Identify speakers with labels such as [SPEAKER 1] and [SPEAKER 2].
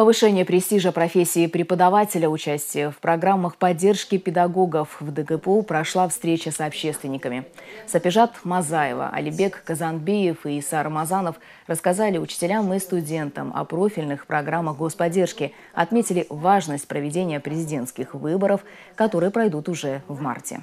[SPEAKER 1] Повышение престижа профессии преподавателя, участие в программах поддержки педагогов в ДГПУ прошла встреча с общественниками. Сапежат Мазаева, Алибек Казанбиев и Исар Мазанов рассказали учителям и студентам о профильных программах господдержки, отметили важность проведения президентских выборов, которые
[SPEAKER 2] пройдут уже в марте.